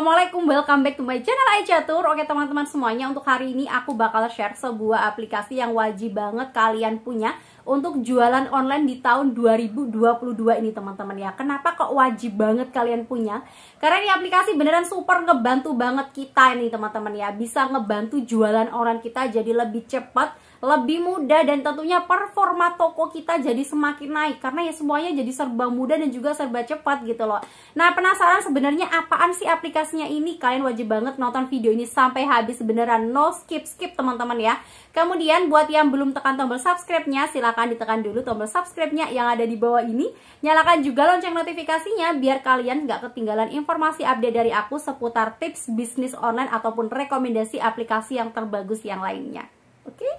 Assalamualaikum, welcome back to my channel Aicha Oke teman-teman semuanya, untuk hari ini aku bakal share sebuah aplikasi yang wajib banget kalian punya Untuk jualan online di tahun 2022 ini teman-teman ya Kenapa kok wajib banget kalian punya? Karena ini aplikasi beneran super ngebantu banget kita ini teman-teman ya Bisa ngebantu jualan online kita jadi lebih cepat lebih mudah dan tentunya performa toko kita jadi semakin naik karena ya semuanya jadi serba mudah dan juga serba cepat gitu loh. Nah, penasaran sebenarnya apaan sih aplikasinya ini? Kalian wajib banget nonton video ini sampai habis beneran no skip-skip teman-teman ya. Kemudian buat yang belum tekan tombol subscribe-nya silahkan ditekan dulu tombol subscribe-nya yang ada di bawah ini. Nyalakan juga lonceng notifikasinya biar kalian nggak ketinggalan informasi update dari aku seputar tips bisnis online ataupun rekomendasi aplikasi yang terbagus yang lainnya. Oke? Okay?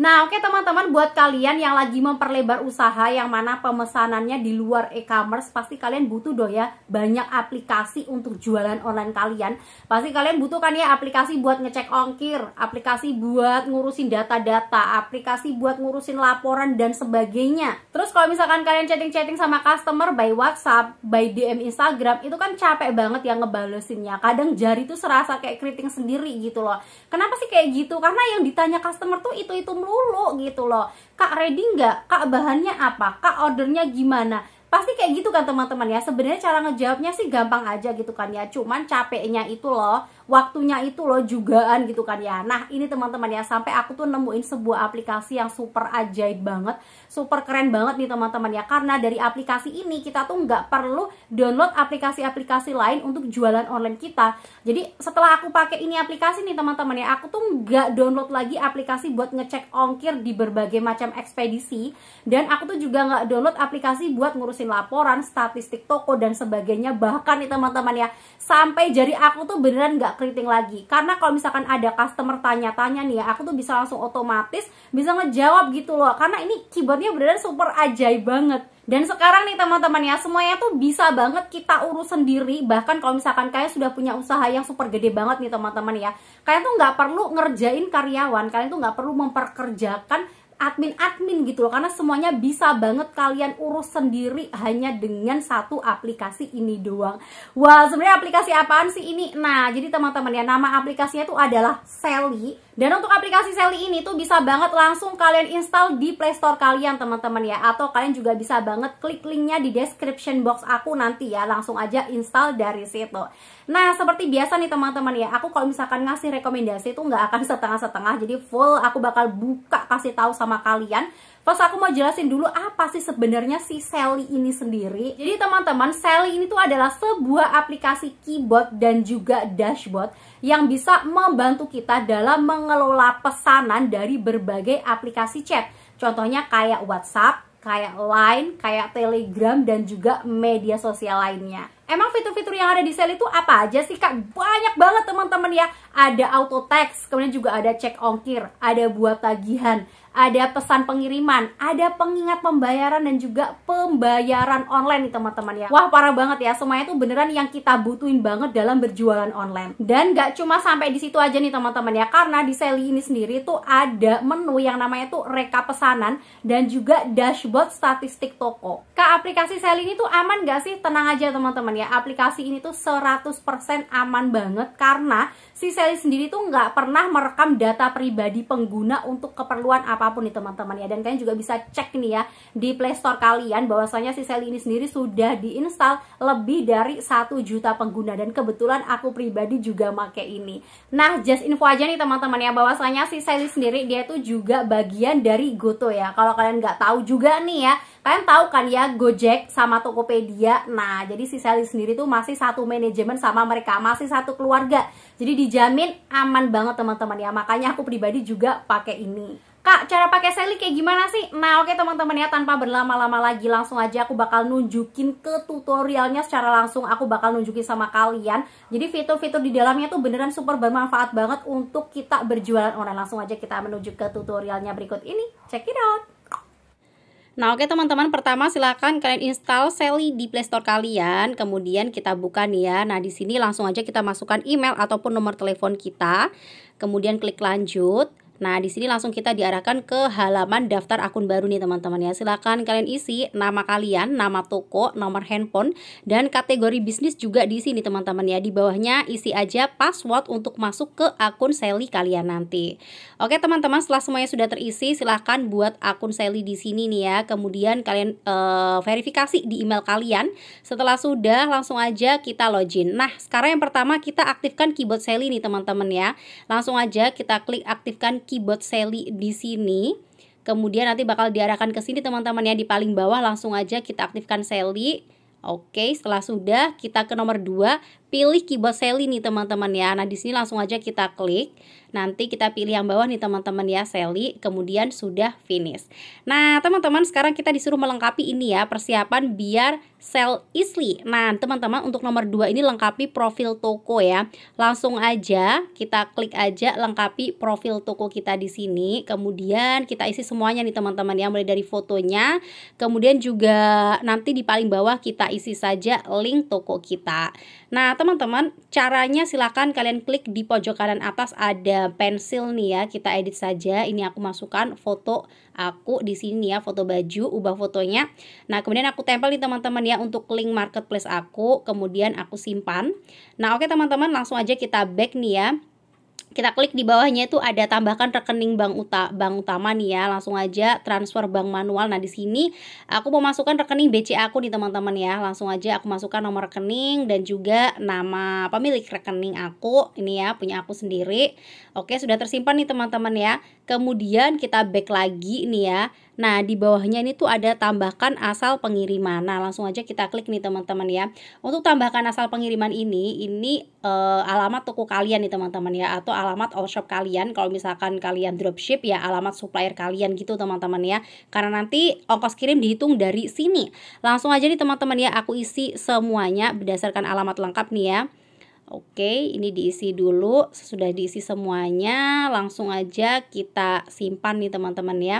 Nah oke okay, teman-teman buat kalian yang lagi memperlebar usaha yang mana pemesanannya di luar e-commerce pasti kalian butuh dong ya banyak aplikasi untuk jualan online kalian pasti kalian butuh kan ya aplikasi buat ngecek ongkir aplikasi buat ngurusin data-data aplikasi buat ngurusin laporan dan sebagainya terus kalau misalkan kalian chatting-chatting sama customer by WhatsApp by DM Instagram itu kan capek banget ya ngebalesinnya kadang jari tuh serasa kayak keriting sendiri gitu loh kenapa sih kayak gitu karena yang ditanya customer tuh itu-itu melulu gitu loh kak ready nggak kak bahannya apa kak ordernya gimana pasti kayak gitu kan teman-teman ya sebenarnya cara ngejawabnya sih gampang aja gitu kan ya cuman capeknya itu loh waktunya itu loh jugaan gitu kan ya nah ini teman-teman ya sampai aku tuh nemuin sebuah aplikasi yang super ajaib banget super keren banget nih teman-teman ya karena dari aplikasi ini kita tuh nggak perlu download aplikasi-aplikasi lain untuk jualan online kita jadi setelah aku pakai ini aplikasi nih teman-teman ya aku tuh nggak download lagi aplikasi buat ngecek ongkir di berbagai macam ekspedisi dan aku tuh juga nggak download aplikasi buat ngurusin laporan statistik toko dan sebagainya bahkan nih teman-teman ya sampai jadi aku tuh beneran nggak keriting lagi karena kalau misalkan ada customer tanya-tanya nih ya aku tuh bisa langsung otomatis bisa ngejawab gitu loh karena ini keyboardnya beneran super ajaib banget dan sekarang nih teman-teman ya semuanya tuh bisa banget kita urus sendiri bahkan kalau misalkan kalian sudah punya usaha yang super gede banget nih teman-teman ya kalian tuh nggak perlu ngerjain karyawan kalian tuh nggak perlu memperkerjakan admin-admin gitu loh karena semuanya bisa banget kalian urus sendiri hanya dengan satu aplikasi ini doang wah sebenarnya aplikasi apaan sih ini nah jadi teman-teman ya nama aplikasinya itu adalah Sally dan untuk aplikasi Sally ini tuh bisa banget langsung kalian install di Playstore kalian teman-teman ya Atau kalian juga bisa banget klik linknya di description box aku nanti ya Langsung aja install dari situ Nah seperti biasa nih teman-teman ya Aku kalau misalkan ngasih rekomendasi tuh nggak akan setengah-setengah Jadi full aku bakal buka kasih tahu sama kalian First aku mau jelasin dulu apa sih sebenarnya si Sally ini sendiri. Jadi teman-teman, Sally ini tuh adalah sebuah aplikasi keyboard dan juga dashboard yang bisa membantu kita dalam mengelola pesanan dari berbagai aplikasi chat. Contohnya kayak WhatsApp, kayak Line, kayak Telegram, dan juga media sosial lainnya. Emang fitur-fitur yang ada di Sally itu apa aja sih kak? Banyak banget teman-teman ya ada auto tax, kemudian juga ada cek ongkir, ada buat tagihan, ada pesan pengiriman, ada pengingat pembayaran dan juga pembayaran online nih teman-teman ya. Wah parah banget ya, semuanya itu beneran yang kita butuhin banget dalam berjualan online. Dan gak cuma sampai di situ aja nih teman-teman ya, karena di Sally ini sendiri tuh ada menu yang namanya tuh reka pesanan dan juga dashboard statistik toko. Kak aplikasi Sally ini tuh aman gak sih? Tenang aja teman-teman ya, aplikasi ini tuh 100% aman banget karena si Sally sendiri tuh nggak pernah merekam data pribadi pengguna untuk keperluan apapun nih teman-teman ya dan kalian juga bisa cek nih ya di Play Store kalian bahwasanya si Sally ini sendiri sudah diinstal lebih dari satu juta pengguna dan kebetulan aku pribadi juga make ini nah just info aja nih teman-teman ya bahwasanya si Sally sendiri dia tuh juga bagian dari Goto ya kalau kalian nggak tahu juga nih ya Kalian tahu kan ya Gojek sama Tokopedia. Nah, jadi si Sally sendiri tuh masih satu manajemen sama mereka, masih satu keluarga. Jadi dijamin aman banget teman-teman ya. Makanya aku pribadi juga pakai ini. Kak, cara pakai Sally kayak gimana sih? Nah, oke teman-teman ya, tanpa berlama-lama lagi langsung aja aku bakal nunjukin ke tutorialnya secara langsung. Aku bakal nunjukin sama kalian. Jadi fitur-fitur di dalamnya tuh beneran super bermanfaat banget untuk kita berjualan online. Langsung aja kita menuju ke tutorialnya berikut ini. Check it out. Nah oke teman-teman pertama silahkan kalian install Sally di playstore kalian kemudian kita buka nih ya Nah di sini langsung aja kita masukkan email ataupun nomor telepon kita kemudian klik lanjut Nah, di sini langsung kita diarahkan ke halaman daftar akun baru nih teman-teman ya. Silahkan kalian isi nama kalian, nama toko, nomor handphone, dan kategori bisnis juga di sini teman-teman ya. Di bawahnya isi aja password untuk masuk ke akun Sally kalian nanti. Oke teman-teman, setelah semuanya sudah terisi, silahkan buat akun Sally di sini nih ya. Kemudian kalian e, verifikasi di email kalian. Setelah sudah, langsung aja kita login. Nah, sekarang yang pertama kita aktifkan keyboard Sally nih teman-teman ya. Langsung aja kita klik aktifkan keyboard Sally di sini. Kemudian nanti bakal diarahkan ke sini teman-teman ya di paling bawah langsung aja kita aktifkan Sally. Oke, setelah sudah kita ke nomor 2, pilih keyboard Sally nih teman-teman ya. Nah, di sini langsung aja kita klik. Nanti kita pilih yang bawah nih teman-teman ya, Sally, kemudian sudah finish. Nah, teman-teman sekarang kita disuruh melengkapi ini ya, persiapan biar sell easily. Nah, teman-teman untuk nomor 2 ini lengkapi profil toko ya. Langsung aja kita klik aja lengkapi profil toko kita di sini. Kemudian kita isi semuanya nih teman-teman ya, mulai dari fotonya, kemudian juga nanti di paling bawah kita isi saja link toko kita. Nah, teman-teman, caranya silahkan kalian klik di pojok kanan atas ada pensil nih ya. Kita edit saja. Ini aku masukkan foto aku di sini ya, foto baju, ubah fotonya. Nah, kemudian aku tempel nih teman-teman ya untuk link marketplace aku, kemudian aku simpan. Nah, oke teman-teman, langsung aja kita back nih ya kita klik di bawahnya itu ada tambahkan rekening bank uta bank utama nih ya langsung aja transfer bank manual nah di sini aku mau masukkan rekening BCA aku nih teman-teman ya langsung aja aku masukkan nomor rekening dan juga nama pemilik rekening aku ini ya punya aku sendiri oke sudah tersimpan nih teman-teman ya Kemudian kita back lagi nih ya. Nah, di bawahnya ini tuh ada tambahkan asal pengiriman. Nah, langsung aja kita klik nih teman-teman ya. Untuk tambahkan asal pengiriman ini, ini uh, alamat toko kalian nih teman-teman ya atau alamat all shop kalian kalau misalkan kalian dropship ya alamat supplier kalian gitu teman-teman ya. Karena nanti ongkos kirim dihitung dari sini. Langsung aja nih teman-teman ya, aku isi semuanya berdasarkan alamat lengkap nih ya. Oke, ini diisi dulu. Sudah diisi semuanya, langsung aja kita simpan nih teman-teman ya.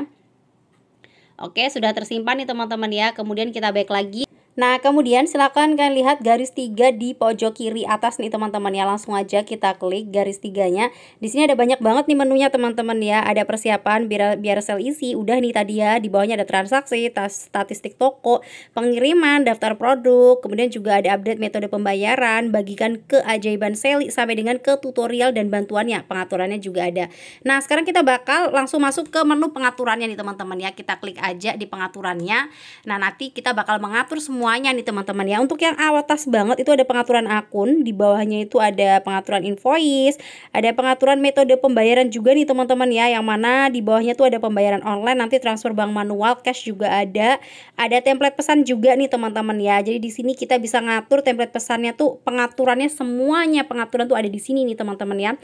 Oke, sudah tersimpan nih teman-teman ya. Kemudian kita back lagi. Nah, kemudian silakan kalian lihat garis tiga di pojok kiri atas nih teman-teman ya. Langsung aja kita klik garis tiganya. Di sini ada banyak banget nih menunya teman-teman ya. Ada persiapan biar biar sel isi, udah nih tadi ya. Di bawahnya ada transaksi, tas, statistik toko, pengiriman, daftar produk, kemudian juga ada update metode pembayaran, bagikan keajaiban seli sampai dengan ke tutorial dan bantuannya. Pengaturannya juga ada. Nah, sekarang kita bakal langsung masuk ke menu pengaturannya nih teman-teman ya. Kita klik aja di pengaturannya. Nah, nanti kita bakal mengatur semua semuanya nih teman-teman ya. Untuk yang awatas banget itu ada pengaturan akun, di bawahnya itu ada pengaturan invoice, ada pengaturan metode pembayaran juga nih teman-teman ya. Yang mana di bawahnya tuh ada pembayaran online, nanti transfer bank manual, cash juga ada. Ada template pesan juga nih teman-teman ya. Jadi di sini kita bisa ngatur template pesannya tuh pengaturannya semuanya pengaturan tuh ada di sini nih teman-teman ya.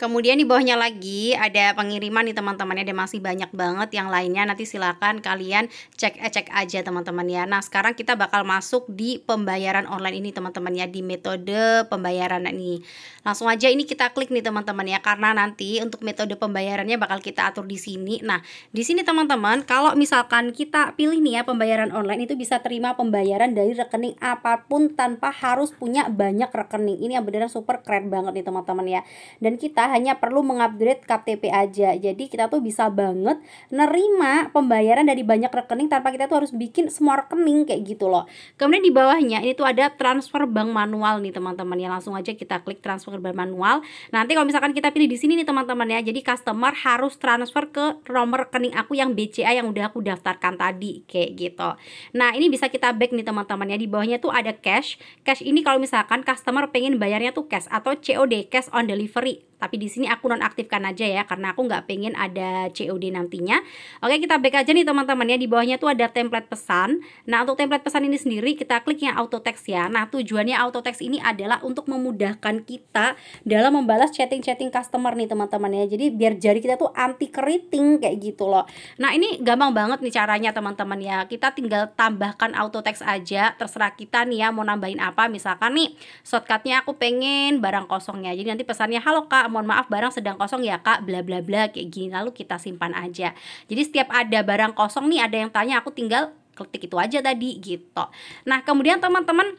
Kemudian di bawahnya lagi ada pengiriman nih teman-teman ada masih banyak banget yang lainnya nanti silakan kalian cek eh, cek aja teman-teman ya. Nah, sekarang kita bakal masuk di pembayaran online ini teman-teman ya di metode pembayaran ini. Langsung aja ini kita klik nih teman-teman ya karena nanti untuk metode pembayarannya bakal kita atur di sini. Nah, di sini teman-teman kalau misalkan kita pilih nih ya pembayaran online itu bisa terima pembayaran dari rekening apapun tanpa harus punya banyak rekening. Ini yang benar super keren banget nih teman-teman ya. Dan kita hanya perlu mengupgrade KTP aja. Jadi kita tuh bisa banget nerima pembayaran dari banyak rekening tanpa kita tuh harus bikin semua rekening kayak gitu loh. Kemudian di bawahnya ini tuh ada transfer bank manual nih teman-teman ya. Langsung aja kita klik transfer bank manual. Nanti kalau misalkan kita pilih di sini nih teman-teman ya. Jadi customer harus transfer ke nomor rekening aku yang BCA yang udah aku daftarkan tadi kayak gitu. Nah, ini bisa kita back nih teman-teman ya. Di bawahnya tuh ada cash. Cash ini kalau misalkan customer pengen bayarnya tuh cash atau COD cash on delivery tapi di sini aku nonaktifkan aja ya karena aku nggak pengen ada COD nantinya. Oke, kita back aja nih teman-teman ya. Di bawahnya tuh ada template pesan. Nah, untuk template pesan ini sendiri kita klik yang auto text ya. Nah, tujuannya auto text ini adalah untuk memudahkan kita dalam membalas chatting-chatting customer nih teman-teman ya. Jadi biar jari kita tuh anti keriting kayak gitu loh. Nah, ini gampang banget nih caranya teman-teman ya. Kita tinggal tambahkan auto text aja terserah kita nih ya mau nambahin apa. Misalkan nih shortcutnya aku pengen barang kosongnya. Jadi nanti pesannya halo Kak, mohon maaf barang sedang kosong ya kak bla bla bla kayak gini lalu kita simpan aja jadi setiap ada barang kosong nih ada yang tanya aku tinggal klik itu aja tadi gitu nah kemudian teman-teman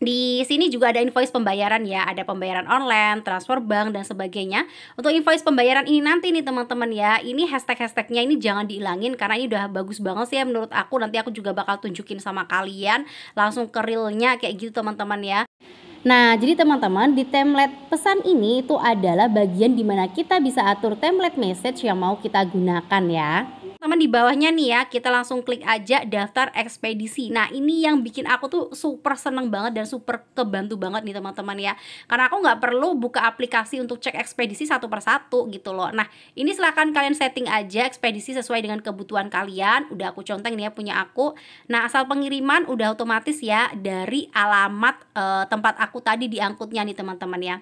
di sini juga ada invoice pembayaran ya, ada pembayaran online, transfer bank dan sebagainya. Untuk invoice pembayaran ini nanti nih teman-teman ya, ini hashtag-hashtagnya ini jangan dihilangin karena ini udah bagus banget sih ya menurut aku. Nanti aku juga bakal tunjukin sama kalian langsung ke realnya kayak gitu teman-teman ya. Nah, jadi teman-teman di template pesan ini itu adalah bagian di mana kita bisa atur template message yang mau kita gunakan ya teman di bawahnya nih ya kita langsung klik aja daftar ekspedisi nah ini yang bikin aku tuh super seneng banget dan super kebantu banget nih teman-teman ya karena aku nggak perlu buka aplikasi untuk cek ekspedisi satu persatu gitu loh nah ini silahkan kalian setting aja ekspedisi sesuai dengan kebutuhan kalian udah aku conteng nih ya punya aku nah asal pengiriman udah otomatis ya dari alamat e, tempat aku tadi diangkutnya nih teman-teman ya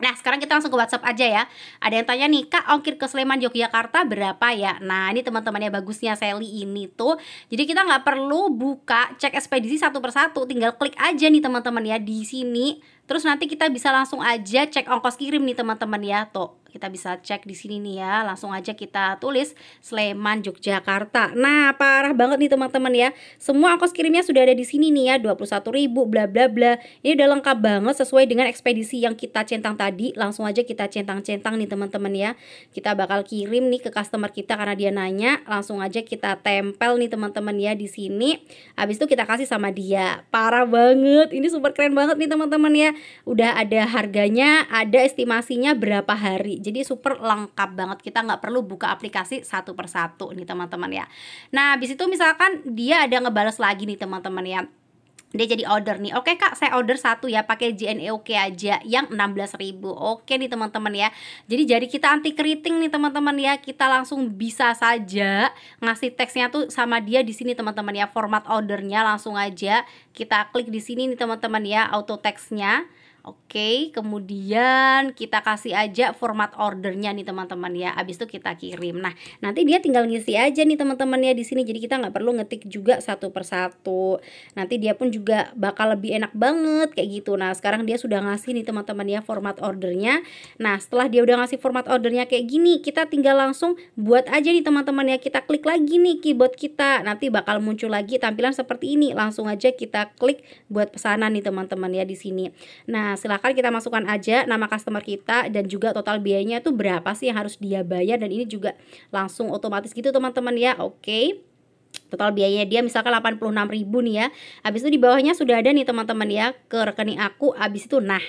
Nah, sekarang kita langsung ke WhatsApp aja ya. Ada yang tanya nih, Kak, ongkir ke Sleman, Yogyakarta berapa ya? Nah, ini teman-temannya bagusnya Sally ini tuh. Jadi kita nggak perlu buka cek ekspedisi satu persatu, tinggal klik aja nih teman-teman ya di sini. Terus nanti kita bisa langsung aja cek ongkos kirim nih teman-teman ya, tuh. Kita bisa cek di sini nih ya. Langsung aja kita tulis Sleman Yogyakarta. Nah, parah banget nih teman-teman ya. Semua ongkos kirimnya sudah ada di sini nih ya, ribu bla bla bla. Ini udah lengkap banget sesuai dengan ekspedisi yang kita centang tadi. Langsung aja kita centang-centang nih teman-teman ya. Kita bakal kirim nih ke customer kita karena dia nanya. Langsung aja kita tempel nih teman-teman ya di sini. Habis itu kita kasih sama dia. Parah banget. Ini super keren banget nih teman-teman ya. Udah ada harganya, ada estimasinya berapa hari. Jadi super lengkap banget kita nggak perlu buka aplikasi satu persatu nih teman-teman ya. Nah habis itu misalkan dia ada ngebales lagi nih teman-teman ya dia jadi order nih oke kak saya order satu ya pakai JNE oke aja yang 16.000 oke nih teman-teman ya jadi jadi kita anti keriting nih teman-teman ya kita langsung bisa saja ngasih teksnya tuh sama dia di sini teman-teman ya format ordernya langsung aja kita klik di sini nih teman-teman ya auto teksnya Oke, okay, kemudian kita kasih aja format ordernya nih teman-teman ya. Abis itu kita kirim. Nah, nanti dia tinggal ngisi aja nih teman-teman ya di sini. Jadi kita nggak perlu ngetik juga satu persatu. Nanti dia pun juga bakal lebih enak banget kayak gitu. Nah, sekarang dia sudah ngasih nih teman-teman ya format ordernya. Nah, setelah dia udah ngasih format ordernya kayak gini, kita tinggal langsung buat aja nih teman-teman ya. Kita klik lagi nih keyboard kita. Nanti bakal muncul lagi tampilan seperti ini. Langsung aja kita klik buat pesanan nih teman-teman ya di sini. Nah, silahkan kita masukkan aja nama customer kita dan juga total biayanya itu berapa sih yang harus dia bayar dan ini juga langsung otomatis gitu teman-teman ya oke okay total biayanya dia misalkan 86 ribu nih ya. Habis itu di bawahnya sudah ada nih teman-teman ya ke rekening aku habis itu nah.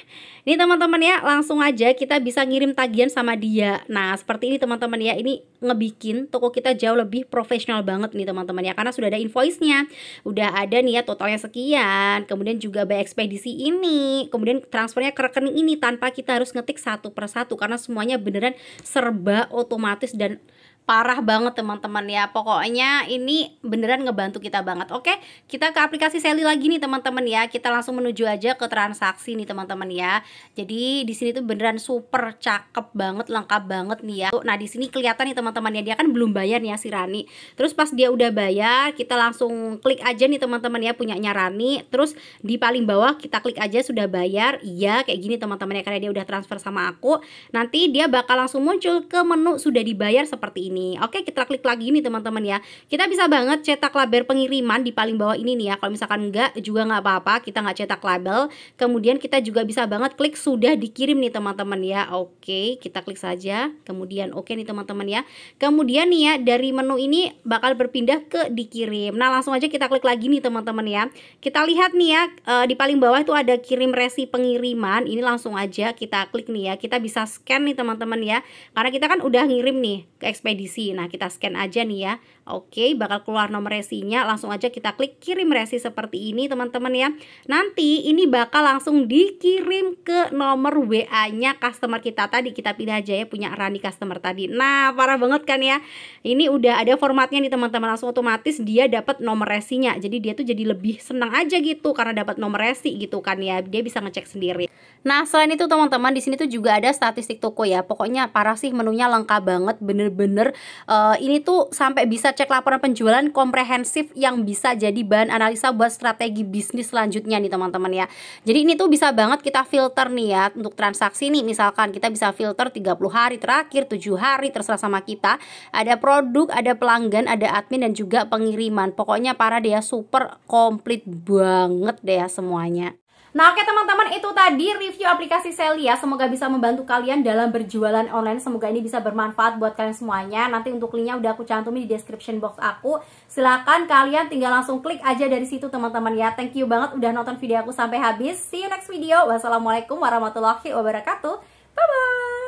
Ini teman-teman ya langsung aja kita bisa ngirim tagihan sama dia. Nah, seperti ini teman-teman ya. Ini ngebikin toko kita jauh lebih profesional banget nih teman-teman ya karena sudah ada invoice-nya. Udah ada nih ya totalnya sekian. Kemudian juga by ekspedisi ini, kemudian transfernya ke rekening ini tanpa kita harus ngetik satu persatu karena semuanya beneran serba otomatis dan parah banget teman-teman ya pokoknya ini beneran ngebantu kita banget oke kita ke aplikasi Sally lagi nih teman-teman ya kita langsung menuju aja ke transaksi nih teman-teman ya jadi di sini tuh beneran super cakep banget lengkap banget nih ya nah di sini kelihatan nih teman-teman ya dia kan belum bayar nih ya si Rani terus pas dia udah bayar kita langsung klik aja nih teman-teman ya punyanya Rani terus di paling bawah kita klik aja sudah bayar iya kayak gini teman-teman ya karena dia udah transfer sama aku nanti dia bakal langsung muncul ke menu sudah dibayar seperti ini ini. Oke, kita klik lagi nih teman-teman ya. Kita bisa banget cetak label pengiriman di paling bawah ini nih ya. Kalau misalkan enggak juga nggak apa-apa, kita nggak cetak label. Kemudian kita juga bisa banget klik sudah dikirim nih teman-teman ya. Oke, kita klik saja. Kemudian oke nih teman-teman ya. Kemudian nih ya dari menu ini bakal berpindah ke dikirim. Nah, langsung aja kita klik lagi nih teman-teman ya. Kita lihat nih ya eh, di paling bawah itu ada kirim resi pengiriman. Ini langsung aja kita klik nih ya. Kita bisa scan nih teman-teman ya. Karena kita kan udah ngirim nih ke ekspedisi edisi. Nah, kita scan aja nih ya. Oke, bakal keluar nomor resinya. Langsung aja kita klik kirim resi seperti ini, teman-teman ya. Nanti ini bakal langsung dikirim ke nomor WA-nya customer kita tadi. Kita pilih aja ya punya Rani customer tadi. Nah, parah banget kan ya. Ini udah ada formatnya nih, teman-teman. Langsung otomatis dia dapat nomor resinya. Jadi dia tuh jadi lebih senang aja gitu karena dapat nomor resi gitu kan ya. Dia bisa ngecek sendiri. Nah, selain itu teman-teman di sini tuh juga ada statistik toko ya. Pokoknya parah sih menunya lengkap banget, bener-bener uh, ini tuh sampai bisa cek laporan penjualan komprehensif yang bisa jadi bahan analisa buat strategi bisnis selanjutnya nih teman-teman ya. Jadi ini tuh bisa banget kita filter nih ya untuk transaksi nih misalkan kita bisa filter 30 hari terakhir, 7 hari terserah sama kita. Ada produk, ada pelanggan, ada admin dan juga pengiriman. Pokoknya para dia super komplit banget deh ya semuanya. Nah oke teman-teman itu tadi review aplikasi Celia ya. Semoga bisa membantu kalian dalam berjualan online Semoga ini bisa bermanfaat buat kalian semuanya Nanti untuk linknya udah aku cantumin di description box aku Silahkan kalian tinggal langsung klik aja dari situ teman-teman ya Thank you banget udah nonton video aku sampai habis See you next video Wassalamualaikum warahmatullahi wabarakatuh Bye-bye